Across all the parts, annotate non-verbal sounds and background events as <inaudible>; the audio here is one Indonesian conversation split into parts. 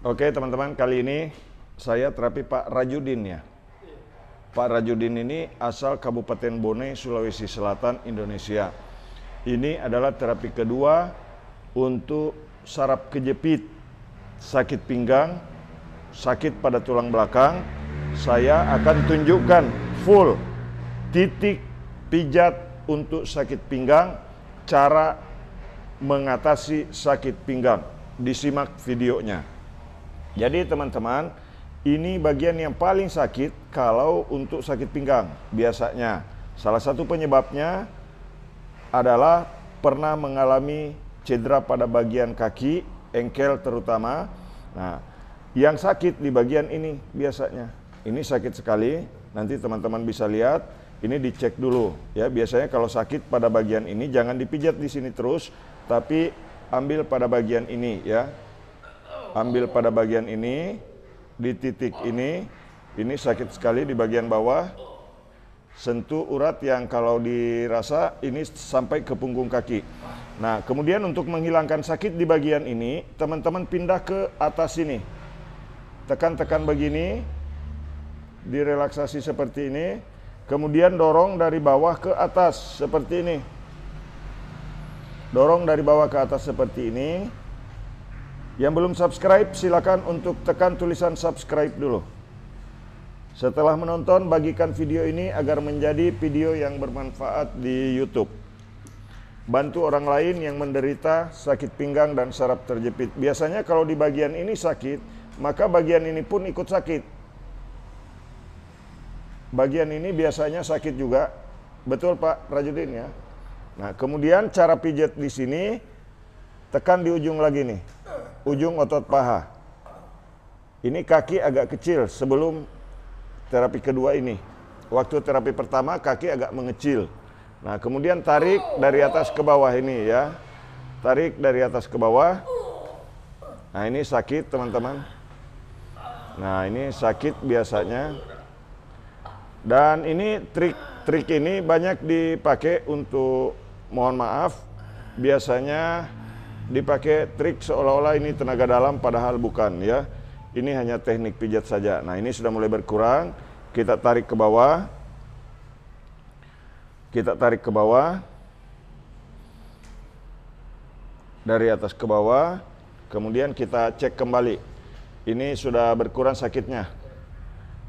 Oke teman-teman kali ini saya terapi Pak Rajudin ya. Pak Rajudin ini asal Kabupaten Bone, Sulawesi Selatan, Indonesia. Ini adalah terapi kedua untuk sarap kejepit, sakit pinggang, sakit pada tulang belakang. Saya akan tunjukkan full titik pijat untuk sakit pinggang, cara mengatasi sakit pinggang. Disimak videonya. Jadi teman-teman, ini bagian yang paling sakit kalau untuk sakit pinggang biasanya. Salah satu penyebabnya adalah pernah mengalami cedera pada bagian kaki, engkel terutama. Nah, yang sakit di bagian ini biasanya. Ini sakit sekali, nanti teman-teman bisa lihat ini dicek dulu ya biasanya kalau sakit pada bagian ini jangan dipijat di sini terus tapi ambil pada bagian ini ya ambil pada bagian ini, di titik ini, ini sakit sekali di bagian bawah, sentuh urat yang kalau dirasa ini sampai ke punggung kaki. Nah, kemudian untuk menghilangkan sakit di bagian ini, teman-teman pindah ke atas ini Tekan-tekan begini, direlaksasi seperti ini, kemudian dorong dari bawah ke atas seperti ini. Dorong dari bawah ke atas seperti ini. Yang belum subscribe, silakan untuk tekan tulisan subscribe dulu. Setelah menonton, bagikan video ini agar menjadi video yang bermanfaat di YouTube. Bantu orang lain yang menderita sakit pinggang dan saraf terjepit. Biasanya kalau di bagian ini sakit, maka bagian ini pun ikut sakit. Bagian ini biasanya sakit juga. Betul Pak Rajudin ya? Nah, kemudian cara pijat di sini, tekan di ujung lagi nih ujung otot paha. Ini kaki agak kecil sebelum terapi kedua ini. Waktu terapi pertama kaki agak mengecil. Nah, kemudian tarik dari atas ke bawah ini ya. Tarik dari atas ke bawah. Nah, ini sakit, teman-teman. Nah, ini sakit biasanya. Dan ini trik-trik ini banyak dipakai untuk mohon maaf biasanya dipakai trik seolah-olah ini tenaga dalam padahal bukan ya. Ini hanya teknik pijat saja. Nah, ini sudah mulai berkurang. Kita tarik ke bawah. Kita tarik ke bawah. Dari atas ke bawah. Kemudian kita cek kembali. Ini sudah berkurang sakitnya.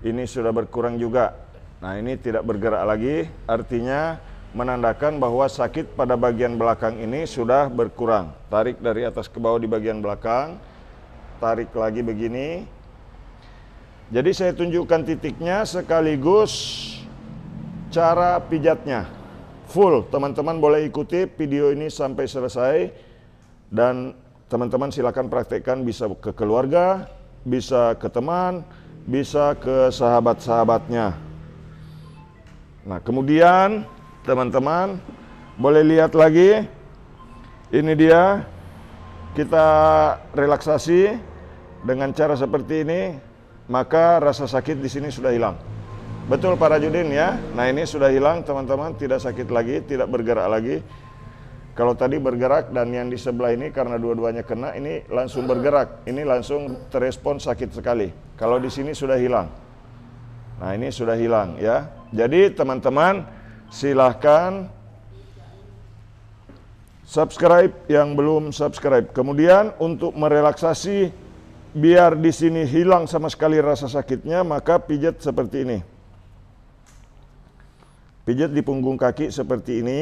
Ini sudah berkurang juga. Nah, ini tidak bergerak lagi. Artinya menandakan bahwa sakit pada bagian belakang ini sudah berkurang. Tarik dari atas ke bawah di bagian belakang, tarik lagi begini. Jadi saya tunjukkan titiknya sekaligus cara pijatnya. Full, teman-teman boleh ikuti video ini sampai selesai. Dan teman-teman silakan praktekkan bisa ke keluarga, bisa ke teman, bisa ke sahabat-sahabatnya. Nah, kemudian teman-teman boleh lihat lagi ini dia kita relaksasi dengan cara seperti ini maka rasa sakit di sini sudah hilang betul para judin ya nah ini sudah hilang teman-teman tidak sakit lagi tidak bergerak lagi kalau tadi bergerak dan yang di sebelah ini karena dua-duanya kena ini langsung bergerak ini langsung terespon sakit sekali kalau di sini sudah hilang nah ini sudah hilang ya jadi teman-teman silahkan subscribe yang belum subscribe. Kemudian untuk merelaksasi biar di sini hilang sama sekali rasa sakitnya, maka pijat seperti ini. Pijat di punggung kaki seperti ini.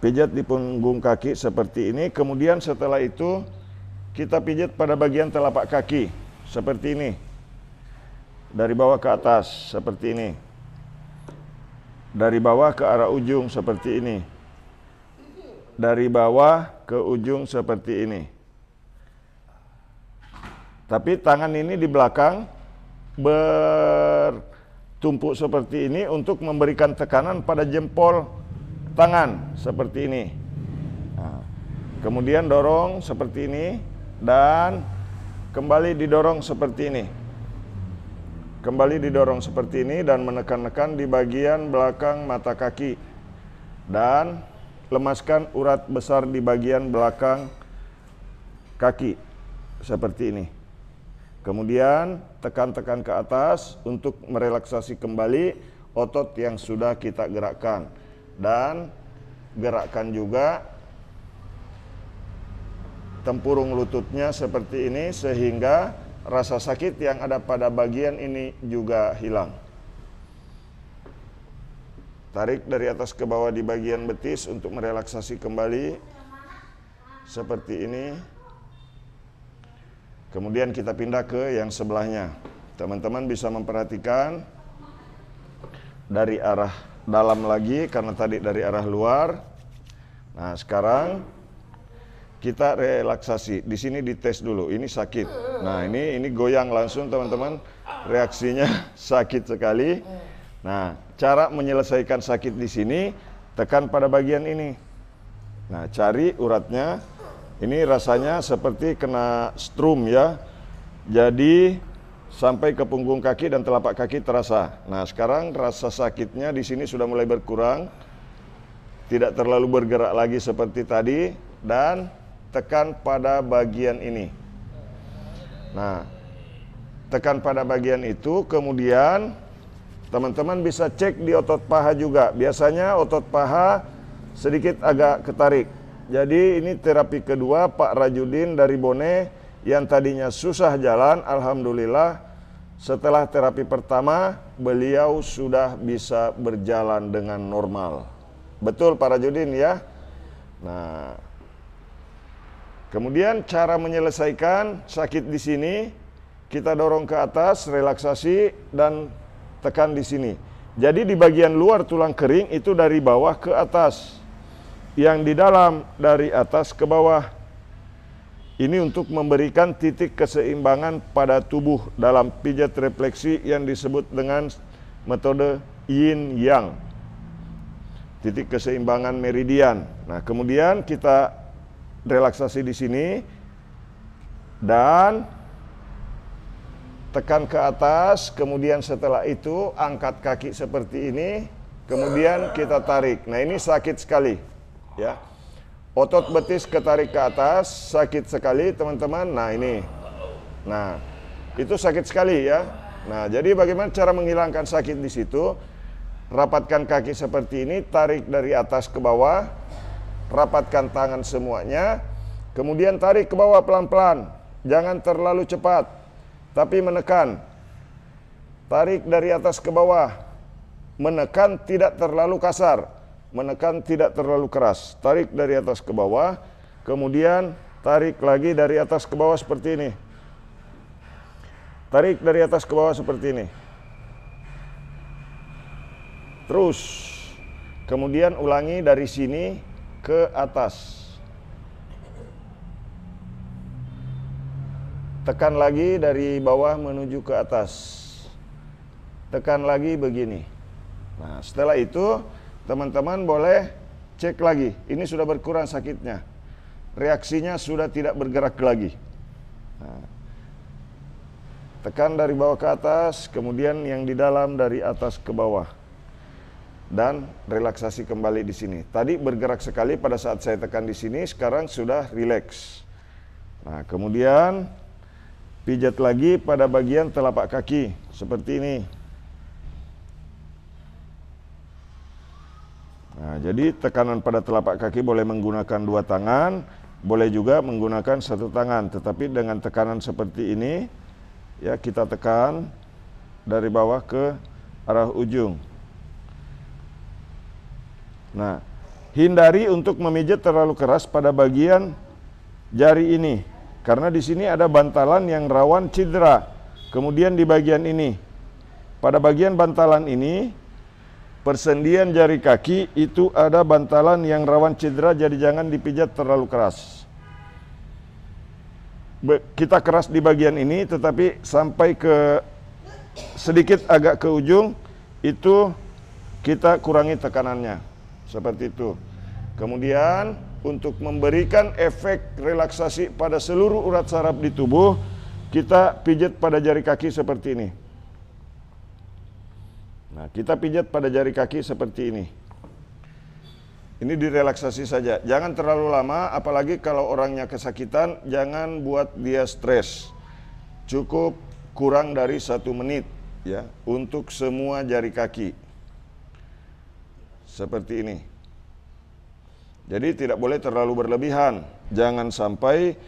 Pijat di punggung kaki seperti ini. Kemudian setelah itu kita pijat pada bagian telapak kaki seperti ini. Dari bawah ke atas seperti ini dari bawah ke arah ujung seperti ini. Dari bawah ke ujung seperti ini. Tapi tangan ini di belakang bertumpuk seperti ini untuk memberikan tekanan pada jempol tangan seperti ini. Nah, kemudian dorong seperti ini dan kembali didorong seperti ini. Kembali didorong seperti ini dan menekan-nekan di bagian belakang mata kaki. Dan lemaskan urat besar di bagian belakang kaki. Seperti ini. Kemudian tekan-tekan ke atas untuk merelaksasi kembali otot yang sudah kita gerakkan. Dan gerakkan juga tempurung lututnya seperti ini sehingga rasa sakit yang ada pada bagian ini juga hilang. Tarik dari atas ke bawah di bagian betis untuk merelaksasi kembali seperti ini. Kemudian kita pindah ke yang sebelahnya. Teman-teman bisa memperhatikan dari arah dalam lagi karena tadi dari arah luar. Nah, sekarang kita relaksasi. Di sini dites dulu. Ini sakit. Nah, ini ini goyang langsung teman-teman. Reaksinya <laughs> sakit sekali. Nah, cara menyelesaikan sakit di sini tekan pada bagian ini. Nah, cari uratnya. Ini rasanya seperti kena strum ya. Jadi sampai ke punggung kaki dan telapak kaki terasa. Nah, sekarang rasa sakitnya di sini sudah mulai berkurang. Tidak terlalu bergerak lagi seperti tadi dan tekan pada bagian ini. Nah, tekan pada bagian itu, kemudian teman-teman bisa cek di otot paha juga. Biasanya otot paha sedikit agak ketarik. Jadi ini terapi kedua Pak Rajudin dari Bone yang tadinya susah jalan, alhamdulillah setelah terapi pertama beliau sudah bisa berjalan dengan normal. Betul Pak Rajudin ya? Nah, Kemudian cara menyelesaikan sakit di sini, kita dorong ke atas, relaksasi dan tekan di sini. Jadi di bagian luar tulang kering itu dari bawah ke atas. Yang di dalam dari atas ke bawah. Ini untuk memberikan titik keseimbangan pada tubuh dalam pijat refleksi yang disebut dengan metode yin yang. Titik keseimbangan meridian. Nah, kemudian kita relaksasi di sini dan tekan ke atas, kemudian setelah itu angkat kaki seperti ini, kemudian kita tarik. Nah, ini sakit sekali. Ya. Otot betis ketarik ke atas, sakit sekali, teman-teman. Nah, ini. Nah, itu sakit sekali ya. Nah, jadi bagaimana cara menghilangkan sakit di situ? Rapatkan kaki seperti ini, tarik dari atas ke bawah, rapatkan tangan semuanya, kemudian tarik ke bawah pelan-pelan, jangan terlalu cepat, tapi menekan. Tarik dari atas ke bawah, menekan tidak terlalu kasar, menekan tidak terlalu keras. Tarik dari atas ke bawah, kemudian tarik lagi dari atas ke bawah seperti ini. Tarik dari atas ke bawah seperti ini. Terus, kemudian ulangi dari sini ke atas. Tekan lagi dari bawah menuju ke atas. Tekan lagi begini. Nah, setelah itu teman-teman boleh cek lagi. Ini sudah berkurang sakitnya. Reaksinya sudah tidak bergerak lagi. Nah, tekan dari bawah ke atas, kemudian yang di dalam dari atas ke bawah dan relaksasi kembali di sini. Tadi bergerak sekali pada saat saya tekan di sini, sekarang sudah rileks. Nah, kemudian pijat lagi pada bagian telapak kaki seperti ini. Nah, jadi tekanan pada telapak kaki boleh menggunakan dua tangan, boleh juga menggunakan satu tangan, tetapi dengan tekanan seperti ini ya kita tekan dari bawah ke arah ujung. Nah, hindari untuk memijat terlalu keras pada bagian jari ini karena di sini ada bantalan yang rawan cedera. Kemudian di bagian ini. Pada bagian bantalan ini persendian jari kaki itu ada bantalan yang rawan cedera jadi jangan dipijat terlalu keras. Kita keras di bagian ini tetapi sampai ke sedikit agak ke ujung itu kita kurangi tekanannya. Seperti itu. Kemudian untuk memberikan efek relaksasi pada seluruh urat saraf di tubuh, kita pijat pada jari kaki seperti ini. Nah, kita pijat pada jari kaki seperti ini. Ini direlaksasi saja. Jangan terlalu lama, apalagi kalau orangnya kesakitan, jangan buat dia stres. Cukup kurang dari satu menit ya untuk semua jari kaki seperti ini. Jadi tidak boleh terlalu berlebihan. Jangan sampai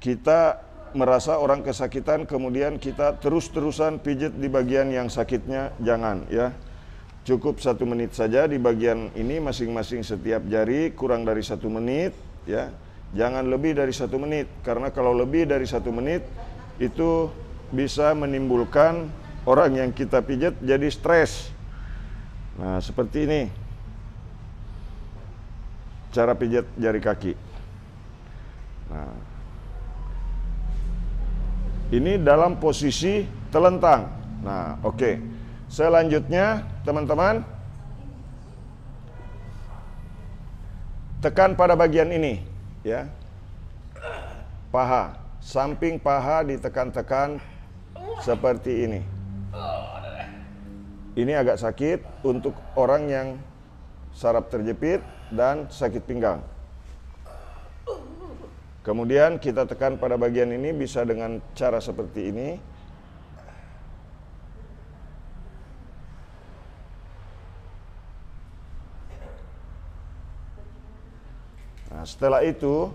kita merasa orang kesakitan kemudian kita terus-terusan pijit di bagian yang sakitnya. Jangan ya. Cukup satu menit saja di bagian ini masing-masing setiap jari kurang dari satu menit ya. Jangan lebih dari satu menit karena kalau lebih dari satu menit itu bisa menimbulkan orang yang kita pijat jadi stres Nah, seperti ini. Cara pijat jari kaki. Nah. Ini dalam posisi telentang. Nah, oke. Okay. Selanjutnya, teman-teman tekan pada bagian ini, ya. Paha, samping paha ditekan-tekan seperti ini. Ini agak sakit untuk orang yang sarap terjepit dan sakit pinggang. Kemudian kita tekan pada bagian ini bisa dengan cara seperti ini. Nah, setelah itu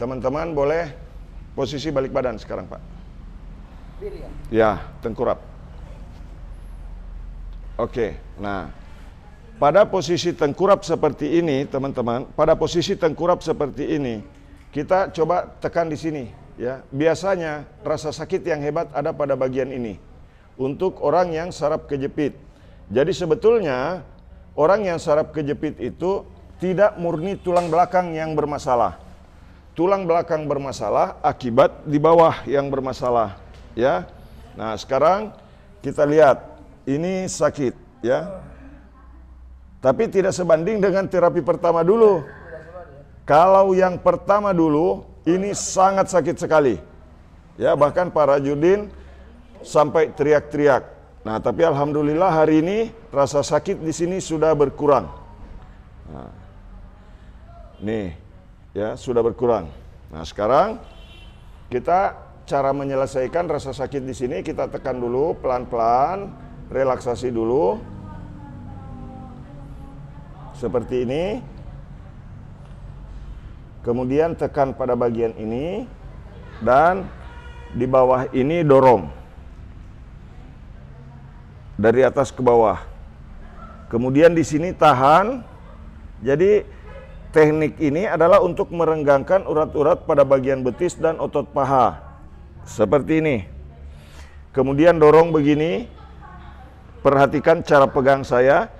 teman-teman boleh posisi balik badan sekarang, Pak. Ya? ya, tengkurap. Oke, nah pada posisi tengkurap seperti ini teman-teman, pada posisi tengkurap seperti ini kita coba tekan di sini ya. Biasanya rasa sakit yang hebat ada pada bagian ini untuk orang yang sarap kejepit. Jadi sebetulnya orang yang sarap kejepit itu tidak murni tulang belakang yang bermasalah. Tulang belakang bermasalah akibat di bawah yang bermasalah ya. Nah, sekarang kita lihat ini sakit ya. Tapi tidak sebanding dengan terapi pertama dulu. Kalau yang pertama dulu ini sangat sakit sekali. Ya, bahkan para judin sampai teriak-teriak. Nah, tapi alhamdulillah hari ini rasa sakit di sini sudah berkurang. Nah, nih, ya sudah berkurang. Nah, sekarang kita cara menyelesaikan rasa sakit di sini kita tekan dulu pelan-pelan relaksasi dulu seperti ini kemudian tekan pada bagian ini dan di bawah ini dorong dari atas ke bawah kemudian di sini tahan jadi teknik ini adalah untuk merenggangkan urat-urat pada bagian betis dan otot paha seperti ini kemudian dorong begini Perhatikan cara pegang saya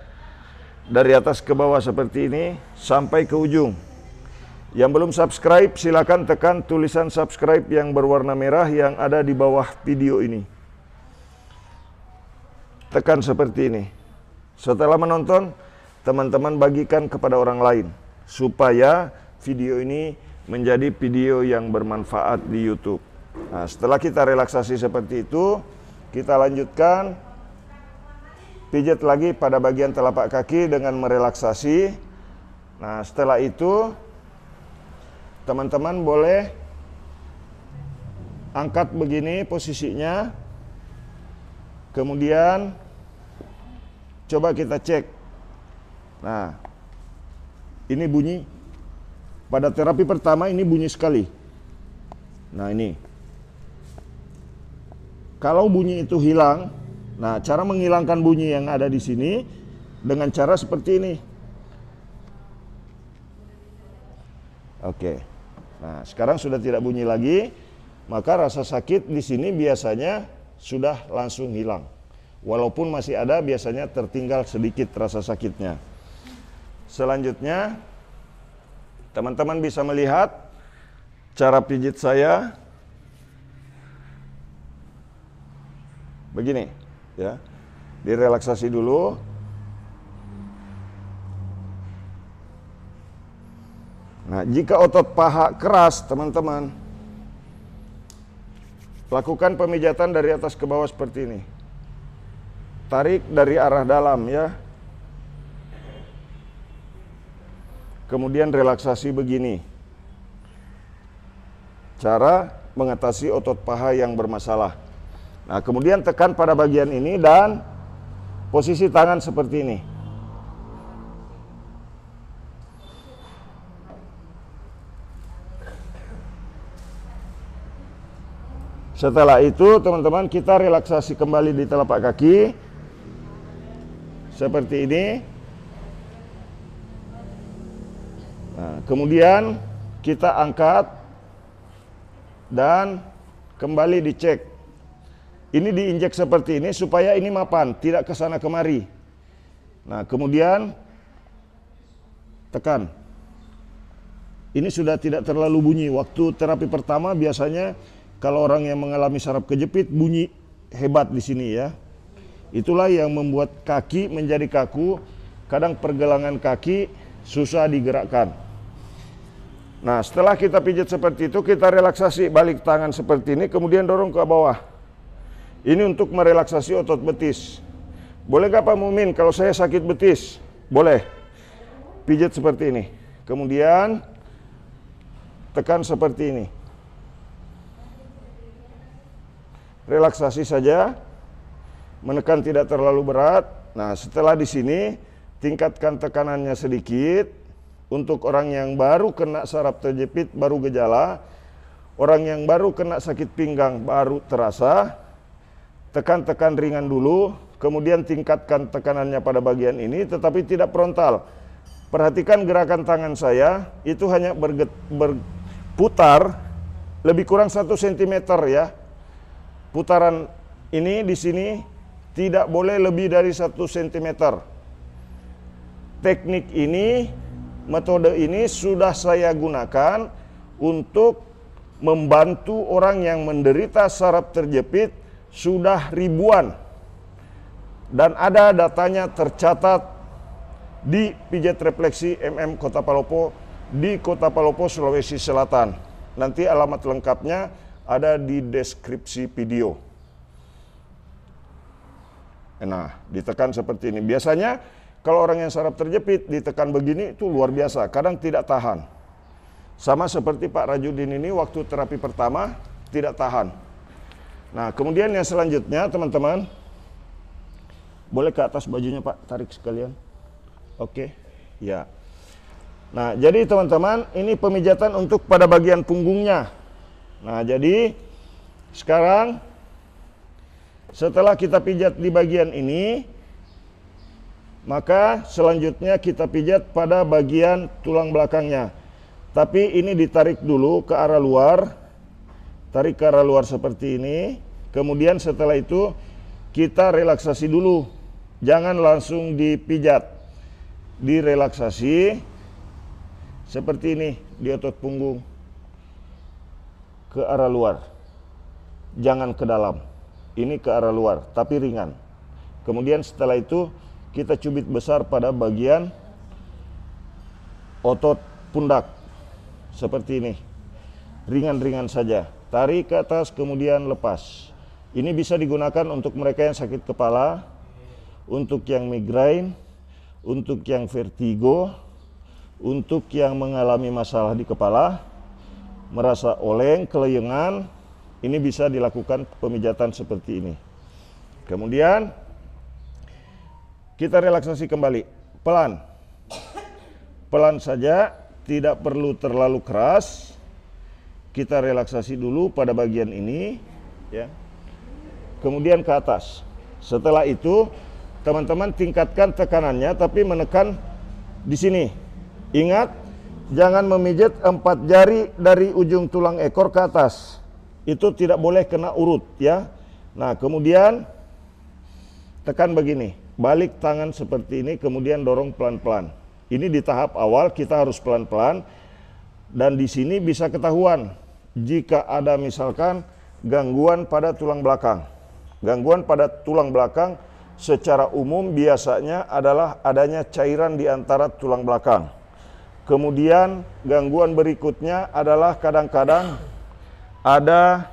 dari atas ke bawah seperti ini sampai ke ujung. Yang belum subscribe silakan tekan tulisan subscribe yang berwarna merah yang ada di bawah video ini. Tekan seperti ini. Setelah menonton, teman-teman bagikan kepada orang lain supaya video ini menjadi video yang bermanfaat di YouTube. Nah, setelah kita relaksasi seperti itu, kita lanjutkan pijat lagi pada bagian telapak kaki dengan merelaksasi. Nah, setelah itu teman-teman boleh angkat begini posisinya. Kemudian coba kita cek. Nah, ini bunyi pada terapi pertama ini bunyi sekali. Nah, ini. Kalau bunyi itu hilang, Nah, cara menghilangkan bunyi yang ada di sini dengan cara seperti ini. Oke. Nah, sekarang sudah tidak bunyi lagi, maka rasa sakit di sini biasanya sudah langsung hilang. Walaupun masih ada biasanya tertinggal sedikit rasa sakitnya. Selanjutnya teman-teman bisa melihat cara pijit saya begini ya direlaksasi dulu Nah, jika otot paha keras, teman-teman, lakukan pemijatan dari atas ke bawah seperti ini. Tarik dari arah dalam ya. Kemudian relaksasi begini. Cara mengatasi otot paha yang bermasalah. Nah, kemudian tekan pada bagian ini dan posisi tangan seperti ini. Setelah itu, teman-teman, kita relaksasi kembali di telapak kaki seperti ini. Nah, kemudian kita angkat dan kembali dicek ini diinjek seperti ini supaya ini mapan, tidak ke sana kemari. Nah, kemudian tekan. Ini sudah tidak terlalu bunyi. Waktu terapi pertama biasanya kalau orang yang mengalami saraf kejepit bunyi hebat di sini ya. Itulah yang membuat kaki menjadi kaku, kadang pergelangan kaki susah digerakkan. Nah, setelah kita pijat seperti itu, kita relaksasi balik tangan seperti ini, kemudian dorong ke bawah. Ini untuk merelaksasi otot betis. Boleh gak Pak Mumin kalau saya sakit betis? Boleh. Pijat seperti ini. Kemudian tekan seperti ini. Relaksasi saja. Menekan tidak terlalu berat. Nah, setelah di sini tingkatkan tekanannya sedikit. Untuk orang yang baru kena saraf terjepit baru gejala. Orang yang baru kena sakit pinggang baru terasa tekan-tekan ringan dulu, kemudian tingkatkan tekanannya pada bagian ini, tetapi tidak frontal. Perhatikan gerakan tangan saya, itu hanya berget, berputar lebih kurang satu sentimeter ya. Putaran ini di sini tidak boleh lebih dari satu sentimeter. Teknik ini, metode ini sudah saya gunakan untuk membantu orang yang menderita saraf terjepit sudah ribuan dan ada datanya tercatat di pijat refleksi MM Kota Palopo di Kota Palopo Sulawesi Selatan. Nanti alamat lengkapnya ada di deskripsi video. Nah, ditekan seperti ini. Biasanya kalau orang yang sarap terjepit ditekan begini itu luar biasa, kadang tidak tahan. Sama seperti Pak Rajudin ini waktu terapi pertama tidak tahan, Nah, kemudian yang selanjutnya teman-teman. Boleh ke atas bajunya Pak, tarik sekalian. Oke, okay. ya. Nah, jadi teman-teman, ini pemijatan untuk pada bagian punggungnya. Nah, jadi sekarang setelah kita pijat di bagian ini, maka selanjutnya kita pijat pada bagian tulang belakangnya. Tapi ini ditarik dulu ke arah luar tarik ke arah luar seperti ini. Kemudian setelah itu kita relaksasi dulu. Jangan langsung dipijat. Direlaksasi seperti ini di otot punggung ke arah luar. Jangan ke dalam. Ini ke arah luar, tapi ringan. Kemudian setelah itu kita cubit besar pada bagian otot pundak seperti ini ringan-ringan saja tarik ke atas kemudian lepas. Ini bisa digunakan untuk mereka yang sakit kepala, untuk yang migrain, untuk yang vertigo, untuk yang mengalami masalah di kepala, merasa oleng, keleyengan, ini bisa dilakukan pemijatan seperti ini. Kemudian kita relaksasi kembali, pelan. Pelan saja, tidak perlu terlalu keras. Kita relaksasi dulu pada bagian ini ya. Kemudian ke atas. Setelah itu teman-teman tingkatkan tekanannya tapi menekan di sini. Ingat jangan memijat empat jari dari ujung tulang ekor ke atas. Itu tidak boleh kena urut ya. Nah, kemudian tekan begini. Balik tangan seperti ini kemudian dorong pelan-pelan. Ini di tahap awal kita harus pelan-pelan dan di sini bisa ketahuan jika ada misalkan gangguan pada tulang belakang. Gangguan pada tulang belakang secara umum biasanya adalah adanya cairan di antara tulang belakang. Kemudian gangguan berikutnya adalah kadang-kadang ada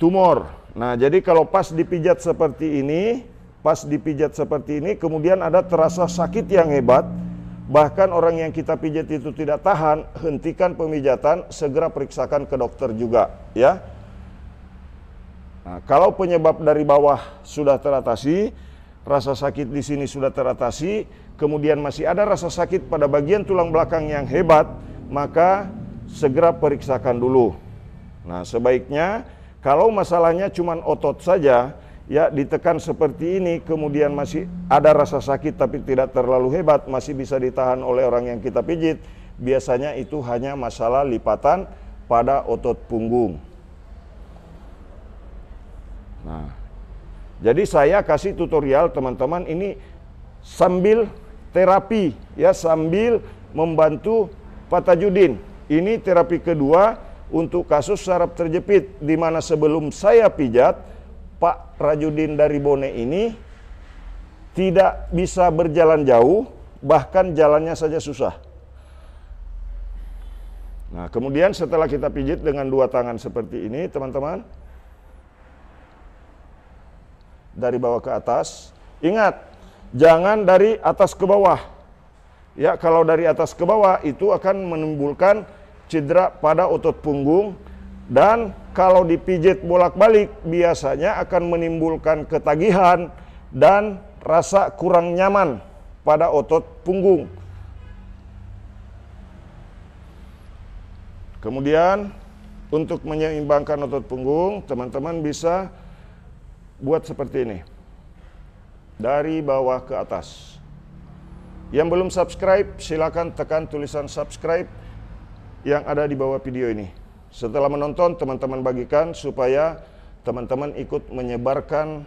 tumor. Nah, jadi kalau pas dipijat seperti ini, pas dipijat seperti ini kemudian ada terasa sakit yang hebat, Bahkan orang yang kita pijat itu tidak tahan, hentikan pemijatan, segera periksakan ke dokter juga, ya. Nah, kalau penyebab dari bawah sudah teratasi, rasa sakit di sini sudah teratasi, kemudian masih ada rasa sakit pada bagian tulang belakang yang hebat, maka segera periksakan dulu. Nah, sebaiknya kalau masalahnya cuma otot saja, ya ditekan seperti ini kemudian masih ada rasa sakit tapi tidak terlalu hebat masih bisa ditahan oleh orang yang kita pijit biasanya itu hanya masalah lipatan pada otot punggung nah jadi saya kasih tutorial teman-teman ini sambil terapi ya sambil membantu Patajudin ini terapi kedua untuk kasus saraf terjepit di mana sebelum saya pijat Pak Rajudin dari Bone ini tidak bisa berjalan jauh, bahkan jalannya saja susah. Nah, kemudian setelah kita pijit dengan dua tangan seperti ini, teman-teman, dari bawah ke atas, ingat, jangan dari atas ke bawah. Ya, kalau dari atas ke bawah itu akan menimbulkan cedera pada otot punggung dan kalau dipijit bolak-balik biasanya akan menimbulkan ketagihan dan rasa kurang nyaman pada otot punggung. Kemudian untuk menyeimbangkan otot punggung, teman-teman bisa buat seperti ini. Dari bawah ke atas. Yang belum subscribe, silakan tekan tulisan subscribe yang ada di bawah video ini. Setelah menonton, teman-teman bagikan supaya teman-teman ikut menyebarkan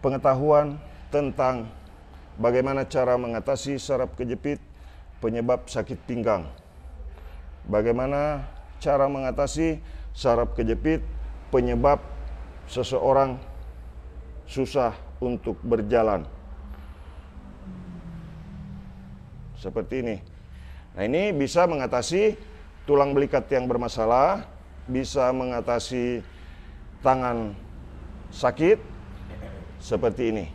pengetahuan tentang bagaimana cara mengatasi saraf kejepit penyebab sakit pinggang. Bagaimana cara mengatasi saraf kejepit penyebab seseorang susah untuk berjalan. Seperti ini. Nah, ini bisa mengatasi tulang belikat yang bermasalah, bisa mengatasi tangan sakit seperti ini.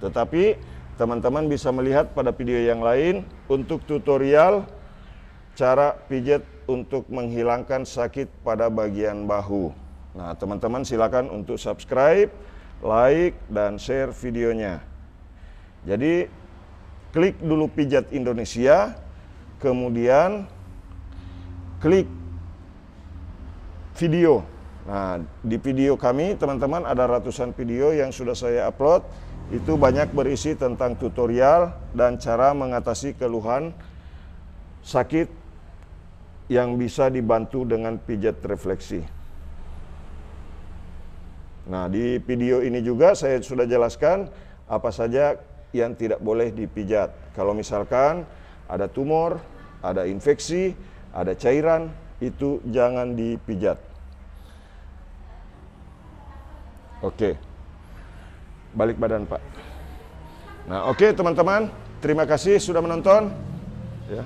Tetapi teman-teman bisa melihat pada video yang lain untuk tutorial cara pijat untuk menghilangkan sakit pada bagian bahu. Nah, teman-teman silakan untuk subscribe, like, dan share videonya. Jadi, klik dulu pijat Indonesia, kemudian klik video. Nah, di video kami teman-teman ada ratusan video yang sudah saya upload. Itu banyak berisi tentang tutorial dan cara mengatasi keluhan sakit yang bisa dibantu dengan pijat refleksi. Nah, di video ini juga saya sudah jelaskan apa saja yang tidak boleh dipijat. Kalau misalkan ada tumor, ada infeksi, ada cairan, itu jangan dipijat. Oke. Balik badan, Pak. Nah, oke teman-teman, terima kasih sudah menonton. Ya.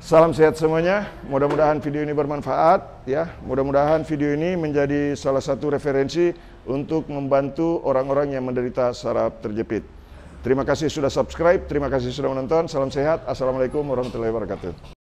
Salam sehat semuanya. Mudah-mudahan video ini bermanfaat ya. Mudah-mudahan video ini menjadi salah satu referensi untuk membantu orang-orang yang menderita saraf terjepit. Terima kasih sudah subscribe, terima kasih sudah menonton. Salam sehat. Assalamualaikum warahmatullahi wabarakatuh.